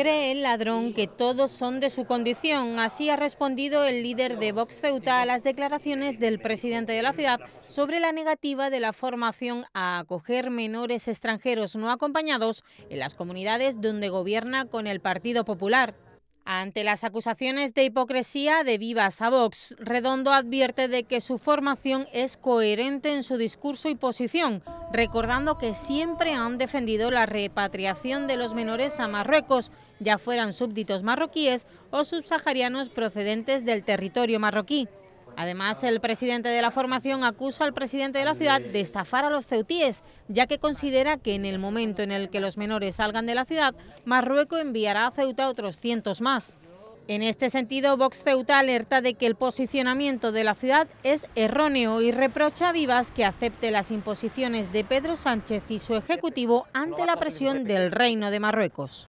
Cree el ladrón que todos son de su condición, así ha respondido el líder de Vox Ceuta a las declaraciones del presidente de la ciudad sobre la negativa de la formación a acoger menores extranjeros no acompañados en las comunidades donde gobierna con el Partido Popular. Ante las acusaciones de hipocresía de Vivas a Vox, Redondo advierte de que su formación es coherente en su discurso y posición, recordando que siempre han defendido la repatriación de los menores a Marruecos, ya fueran súbditos marroquíes o subsaharianos procedentes del territorio marroquí. Además, el presidente de la formación acusa al presidente de la ciudad de estafar a los ceutíes, ya que considera que en el momento en el que los menores salgan de la ciudad, Marruecos enviará a Ceuta otros cientos más. En este sentido, Vox Ceuta alerta de que el posicionamiento de la ciudad es erróneo y reprocha a Vivas que acepte las imposiciones de Pedro Sánchez y su ejecutivo ante la presión del Reino de Marruecos.